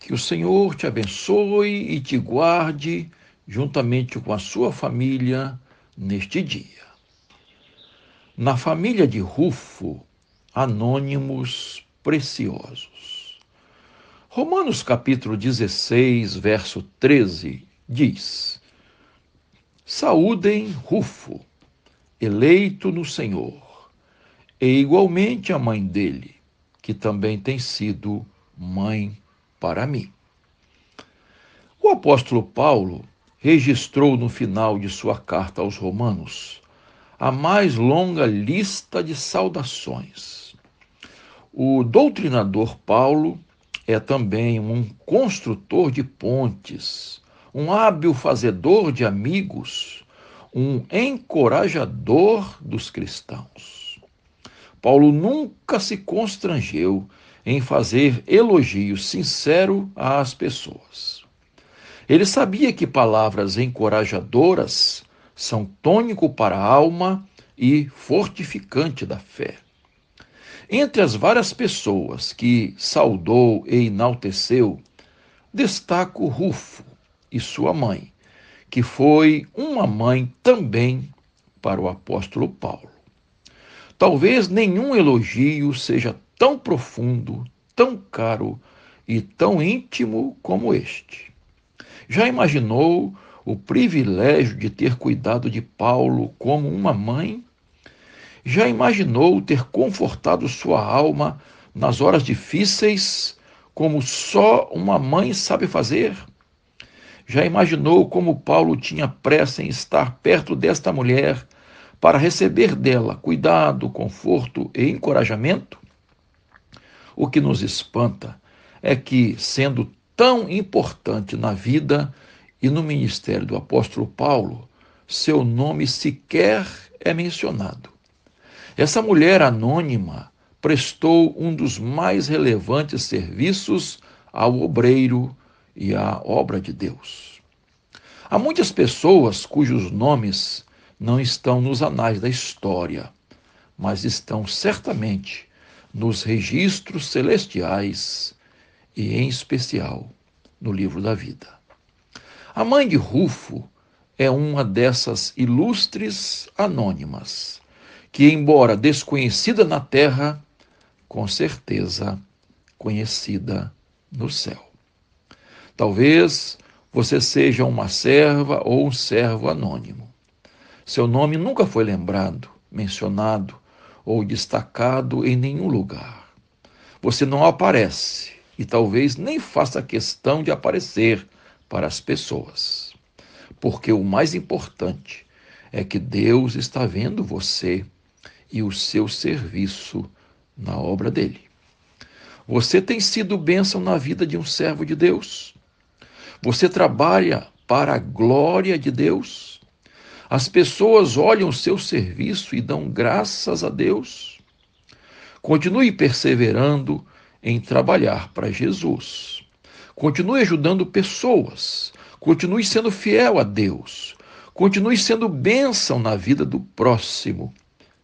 Que o Senhor te abençoe e te guarde juntamente com a sua família neste dia. Na família de Rufo, anônimos preciosos. Romanos capítulo 16, verso 13 diz: Saúdem Rufo, eleito no Senhor, e igualmente a mãe dele, que também tem sido mãe para mim. O apóstolo Paulo registrou no final de sua carta aos Romanos a mais longa lista de saudações. O doutrinador Paulo é também um construtor de pontes, um hábil fazedor de amigos, um encorajador dos cristãos. Paulo nunca se constrangeu em fazer elogio sincero às pessoas. Ele sabia que palavras encorajadoras são tônico para a alma e fortificante da fé. Entre as várias pessoas que saudou e enalteceu, destaco Rufo e sua mãe, que foi uma mãe também para o apóstolo Paulo. Talvez nenhum elogio seja tão profundo, tão caro e tão íntimo como este. Já imaginou o privilégio de ter cuidado de Paulo como uma mãe? Já imaginou ter confortado sua alma nas horas difíceis, como só uma mãe sabe fazer? Já imaginou como Paulo tinha pressa em estar perto desta mulher para receber dela cuidado, conforto e encorajamento? O que nos espanta é que, sendo tão importante na vida e no ministério do apóstolo Paulo, seu nome sequer é mencionado. Essa mulher anônima prestou um dos mais relevantes serviços ao obreiro e à obra de Deus. Há muitas pessoas cujos nomes não estão nos anais da história, mas estão certamente nos registros celestiais e, em especial, no livro da vida. A mãe de Rufo é uma dessas ilustres anônimas, que, embora desconhecida na terra, com certeza conhecida no céu. Talvez você seja uma serva ou um servo anônimo. Seu nome nunca foi lembrado, mencionado, ou destacado em nenhum lugar. Você não aparece e talvez nem faça questão de aparecer para as pessoas. Porque o mais importante é que Deus está vendo você e o seu serviço na obra dele. Você tem sido bênção na vida de um servo de Deus? Você trabalha para a glória de Deus? As pessoas olham o seu serviço e dão graças a Deus. Continue perseverando em trabalhar para Jesus. Continue ajudando pessoas. Continue sendo fiel a Deus. Continue sendo bênção na vida do próximo,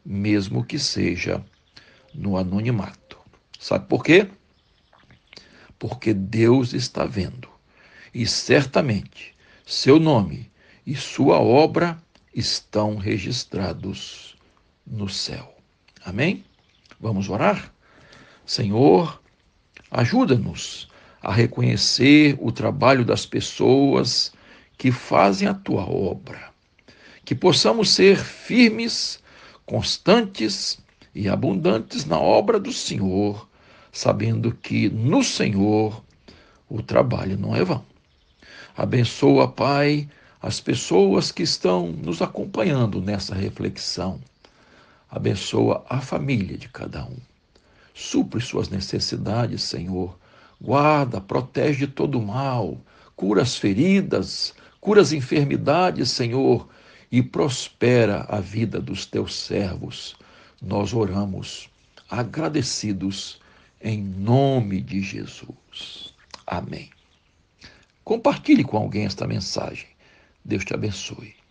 mesmo que seja no anonimato. Sabe por quê? Porque Deus está vendo e certamente seu nome e sua obra estão registrados no céu. Amém? Vamos orar? Senhor, ajuda-nos a reconhecer o trabalho das pessoas que fazem a tua obra, que possamos ser firmes, constantes e abundantes na obra do Senhor, sabendo que no Senhor o trabalho não é vão. Abençoa, Pai, as pessoas que estão nos acompanhando nessa reflexão. Abençoa a família de cada um. Supre suas necessidades, Senhor. Guarda, protege de todo mal, cura as feridas, cura as enfermidades, Senhor, e prospera a vida dos teus servos. Nós oramos agradecidos em nome de Jesus. Amém. Compartilhe com alguém esta mensagem. Deus te abençoe.